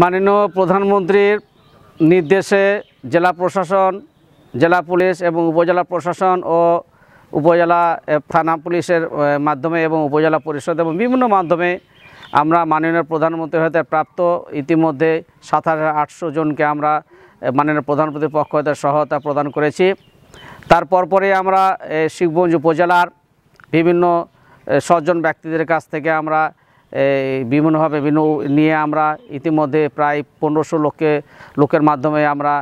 মাননীয় প্রধানমন্ত্রীর নির্দেশে জেলা প্রশাসন জেলা পুলিশ এবং উপজেলা প্রশাসন ও উপজেলা থানা পুলিশের মাধ্যমে এবং উপজেলা পরিষদ এবং বিভিন্ন মাধ্যমে আমরা মাননীয় প্রধানমন্ত্রী হতে প্রাপ্ত ইতিমধ্যে সাত হাজার আটশো জনকে আমরা মাননীয় প্রধানমন্ত্রীর পক্ষ হতে সহায়তা প্রদান করেছি তারপরপরে আমরা শিবগঞ্জ উপজেলার বিভিন্ন সজ্জন ব্যক্তিদের কাছ থেকে আমরা বিভিন্নভাবে বিভিন্ন নিয়ে আমরা ইতিমধ্যে প্রায় পনেরোশো লোককে লোকের মাধ্যমে আমরা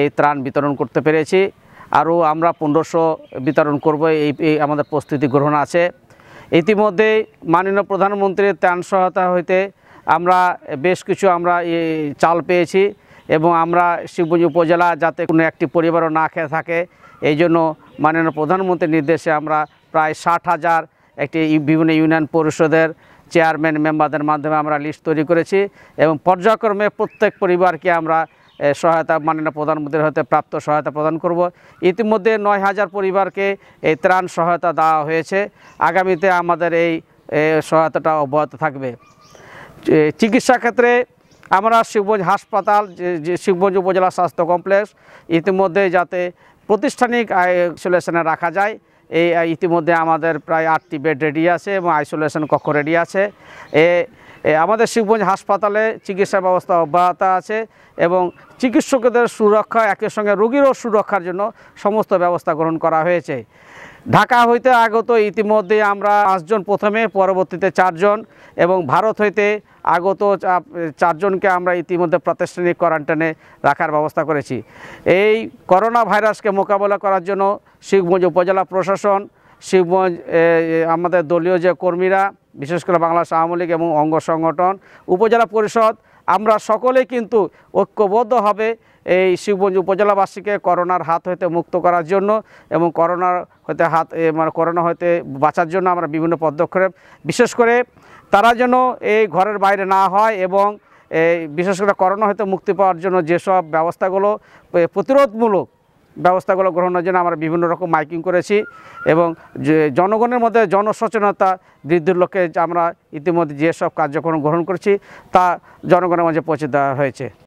এই ত্রাণ বিতরণ করতে পেরেছি আরও আমরা পনেরোশো বিতরণ করব এই আমাদের প্রস্তুতি গ্রহণ আছে ইতিমধ্যে মাননীয় প্রধানমন্ত্রীর ত্রাণ সহায়তা হইতে আমরা বেশ কিছু আমরা চাল পেয়েছি এবং আমরা শিবগঞ্জ উপজেলা যাতে কোনো একটি পরিবারও না খেয়ে থাকে এই জন্য মাননীয় প্রধানমন্ত্রীর নির্দেশে আমরা প্রায় ষাট হাজার একটি বিভিন্ন ইউনিয়ন পরিষদের চেয়ারম্যান মেম্বারদের মাধ্যমে আমরা লিস্ট তৈরি করেছি এবং পর্যায়ক্রমে প্রত্যেক পরিবারকে আমরা সহায়তা মাননীয় প্রধানমন্ত্রীর হতে প্রাপ্ত সহায়তা প্রদান করব ইতিমধ্যে নয় হাজার পরিবারকে এই ত্রাণ সহায়তা দেওয়া হয়েছে আগামীতে আমাদের এই সহায়তাটা অব্যাহত থাকবে চিকিৎসা ক্ষেত্রে আমরা শিবগঞ্জ হাসপাতাল যে শিবগঞ্জ উপজেলা স্বাস্থ্য কমপ্লেক্স ইতিমধ্যে যাতে প্রতিষ্ঠানিক আইসোলেশনে রাখা যায় এই ইতিমধ্যে আমাদের প্রায় আটটি বেড রেডি আছে এবং আইসোলেশন কক্ষ রেডি আছে এ আমাদের শিবগঞ্জ হাসপাতালে চিকিৎসা ব্যবস্থা অব্যাহত আছে এবং চিকিৎসকদের সুরক্ষা একই সঙ্গে রোগীরও সুরক্ষার জন্য সমস্ত ব্যবস্থা গ্রহণ করা হয়েছে ঢাকা হইতে আগত ইতিমধ্যে আমরা পাঁচজন প্রথমে পরবর্তীতে চারজন এবং ভারত হইতে আগত চারজনকে আমরা ইতিমধ্যে প্রাতিষ্ঠানিক কোয়ারেন্টাইনে রাখার ব্যবস্থা করেছি এই করোনা ভাইরাসকে মোকাবেলা করার জন্য শিবগঞ্জ উপজেলা প্রশাসন শিবগঞ্জ আমাদের দলীয় যে কর্মীরা বিশেষ করে বাংলাদেশ আওয়ামী লীগ এবং অঙ্গ সংগঠন উপজেলা পরিষদ আমরা সকলে কিন্তু ঐক্যবদ্ধভাবে এই শিবগঞ্জ উপজেলাবাসীকে করোনার হাত হইতে মুক্ত করার জন্য এবং করোনার হতে হাত মানে করোনা হতে বাঁচার জন্য আমরা বিভিন্ন পদক্ষেপ বিশেষ করে তারা যেন এই ঘরের বাইরে না হয় এবং বিশেষ করে করোনা হতে মুক্তি পাওয়ার জন্য যেসব ব্যবস্থাগুলো প্রতিরোধমূলক ব্যবস্থাগুলো গ্রহণের জন্য আমরা বিভিন্ন রকম মাইকিং করেছি এবং যে জনগণের মধ্যে জনসচেতনতা বৃদ্ধির লক্ষ্যে আমরা ইতিমধ্যে যেসব কার্যক্রম গ্রহণ করেছি তা জনগণের মাঝে পৌঁছে দেওয়া হয়েছে